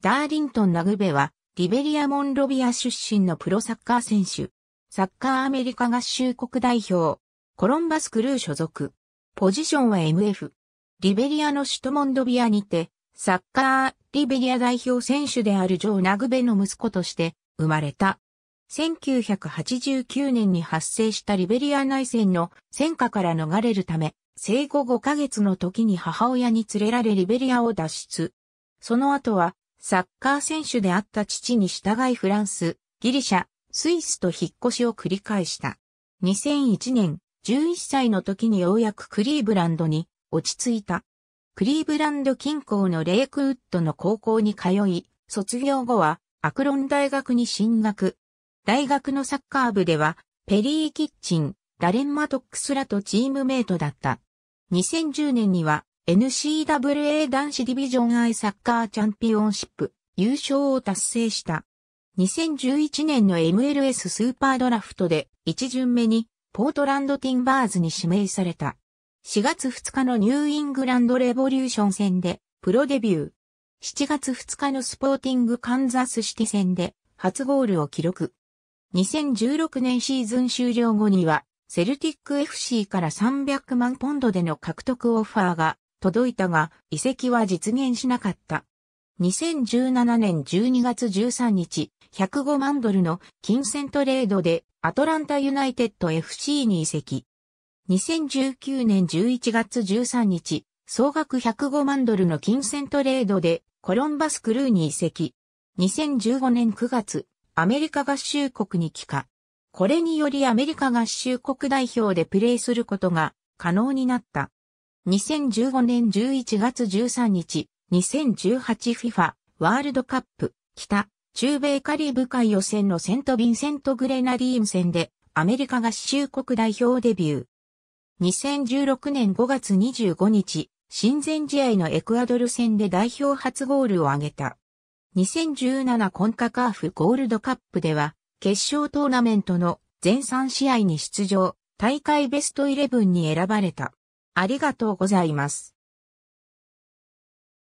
ダーリントン・ナグベは、リベリア・モンロビア出身のプロサッカー選手。サッカーアメリカ合衆国代表。コロンバス・クルー所属。ポジションは MF。リベリアの首都モンドビアにて、サッカー、リベリア代表選手であるジョー・ナグベの息子として生まれた。1989年に発生したリベリア内戦の戦火から逃れるため、生後5ヶ月の時に母親に連れられリベリアを脱出。その後はサッカー選手であった父に従いフランス、ギリシャ、スイスと引っ越しを繰り返した。2001年、11歳の時にようやくクリーブランドに落ち着いた。クリーブランド近郊のレイクウッドの高校に通い、卒業後はアクロン大学に進学。大学のサッカー部では、ペリー・キッチン、ダレン・マトックスらとチームメイトだった。2010年には NCAA 男子ディビジョンアイサッカーチャンピオンシップ優勝を達成した。2011年の MLS スーパードラフトで1巡目にポートランドティンバーズに指名された。4月2日のニューイングランドレボリューション戦でプロデビュー。7月2日のスポーティングカンザスシティ戦で初ゴールを記録。2016年シーズン終了後にはセルティック FC から300万ポンドでの獲得オファーが届いたが、移籍は実現しなかった。2017年12月13日、105万ドルの金銭トレードでアトランタユナイテッド FC に移籍。2019年11月13日、総額105万ドルの金銭トレードでコロンバスクルーに移籍。2015年9月、アメリカ合衆国に帰化。これによりアメリカ合衆国代表でプレーすることが可能になった。2015年11月13日、2018FIFA ワールドカップ北中米カリブ海予選のセント・ヴィンセント・グレナディーム戦でアメリカ合衆国代表デビュー。2016年5月25日、親善試合のエクアドル戦で代表初ゴールを挙げた。2017コンカカーフゴールドカップでは、決勝トーナメントの全3試合に出場、大会ベストイレブンに選ばれた。ありがとうございます。